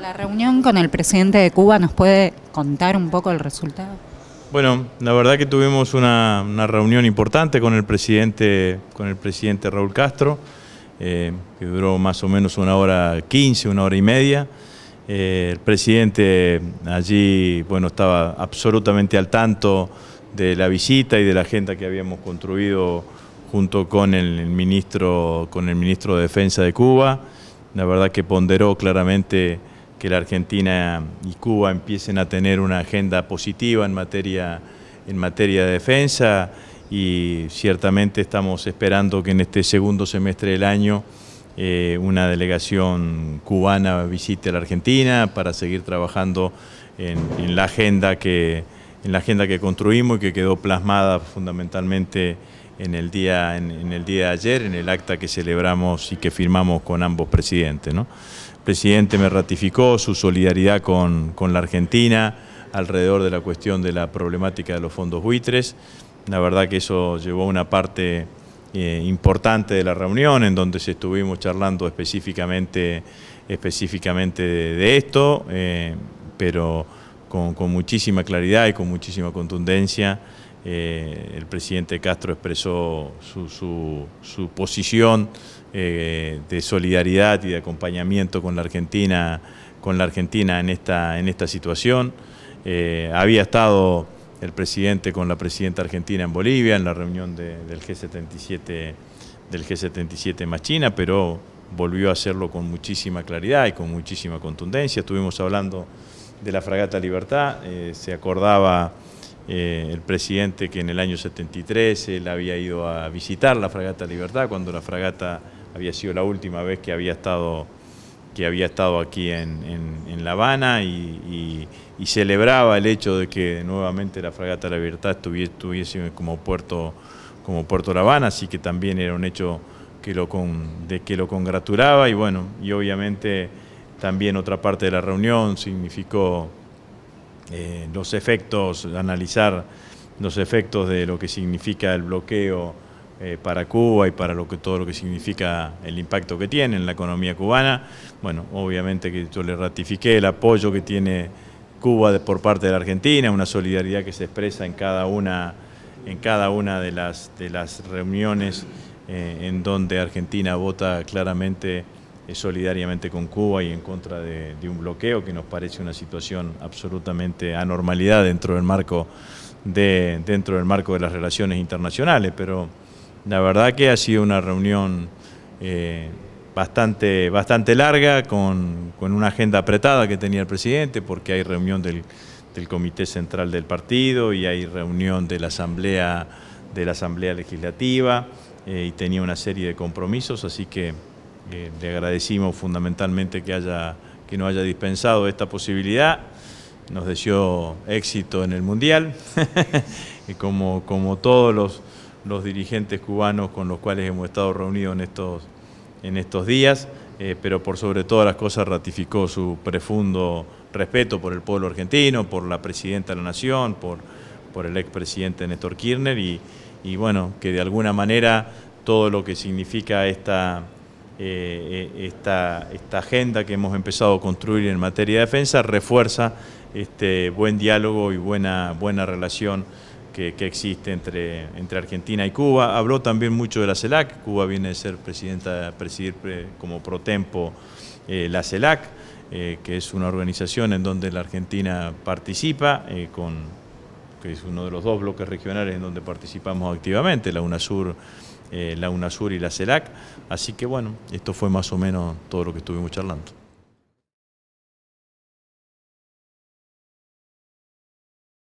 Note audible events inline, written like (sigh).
la reunión con el presidente de Cuba nos puede contar un poco el resultado. Bueno, la verdad que tuvimos una, reunión importante con el presidente, con el presidente Raúl Castro, eh, que duró más o menos una hora quince, una hora y media. Eh, el presidente allí, bueno, estaba absolutamente al tanto de la visita y de la agenda que habíamos construido junto con el ministro, con el ministro de Defensa de Cuba. La verdad que ponderó claramente que la Argentina y Cuba empiecen a tener una agenda positiva en materia, en materia de defensa y ciertamente estamos esperando que en este segundo semestre del año eh, una delegación cubana visite la Argentina para seguir trabajando en, en la agenda que, en la agenda que construimos y que quedó plasmada fundamentalmente en el día, en, el día de ayer, en el acta que celebramos y que firmamos con ambos presidentes. ¿no? El presidente me ratificó su solidaridad con, con la Argentina alrededor de la cuestión de la problemática de los fondos buitres. La verdad que eso llevó a una parte eh, importante de la reunión en donde se estuvimos charlando específicamente, específicamente de, esto, eh, pero con, con muchísima claridad y con muchísima contundencia. Eh, el presidente Castro expresó su, posición eh, de solidaridad y de acompañamiento con la Argentina, con la Argentina en esta, en esta situación. Eh, había estado el presidente con la presidenta argentina en Bolivia, en la reunión del G77 del G77 más China, pero volvió a hacerlo con muchísima claridad y con muchísima contundencia. Estuvimos hablando de la Fragata Libertad, se acordaba eh, el presidente que en el año 73 él había ido a visitar la Fragata Libertad, cuando la Fragata había sido la última vez que había estado, que había estado aquí en, La Habana y, celebraba el hecho de que nuevamente la Fragata Libertad estuviese, como puerto como Puerto La Habana, así que también era un hecho que lo con, de que lo congratulaba y bueno, y obviamente también otra parte de la reunión significó eh, los efectos, analizar los efectos de lo que significa el bloqueo eh, para Cuba y para lo que, todo lo que significa el impacto que tiene en la economía cubana. Bueno, obviamente que yo le ratifiqué el apoyo que tiene Cuba por parte de la Argentina, una solidaridad que se expresa en cada una, en cada una de, las, de las reuniones eh, en donde Argentina vota claramente eh, solidariamente con Cuba y en contra de, un bloqueo que nos parece una situación absolutamente anormalidad dentro del marco de, dentro del marco de las relaciones internacionales. Pero la verdad que ha sido una reunión eh, bastante, bastante larga, con, una agenda apretada que tenía el presidente, porque hay reunión del, Comité Central del Partido y hay reunión de la Asamblea, de la asamblea Legislativa eh, y tenía una serie de compromisos, así que eh, le agradecimos fundamentalmente que, haya, que nos haya dispensado esta posibilidad. Nos deseó éxito en el Mundial, (laughs) como, como todos los, los dirigentes cubanos con los cuales hemos estado reunidos en estos, en estos días, eh, pero por sobre todas las cosas ratificó su profundo respeto por el pueblo argentino, por la presidenta de la Nación, por, por el expresidente Néstor Kirchner y, y bueno, que de alguna manera todo lo que significa esta eh, eh, esta, esta, agenda que hemos empezado a construir en materia de defensa refuerza este buen diálogo y buena, buena relación que, existe entre, entre Argentina y Cuba. Habló también mucho de la CELAC, Cuba viene de ser presidenta, presidir eh, como pro tempo la CELAC, que es una organización en donde la Argentina participa, con, que es uno de los dos bloques regionales en donde participamos activamente, la UNASUR eh, la UNASUR y la CELAC. Así que bueno, esto fue más o menos todo lo que estuvimos charlando.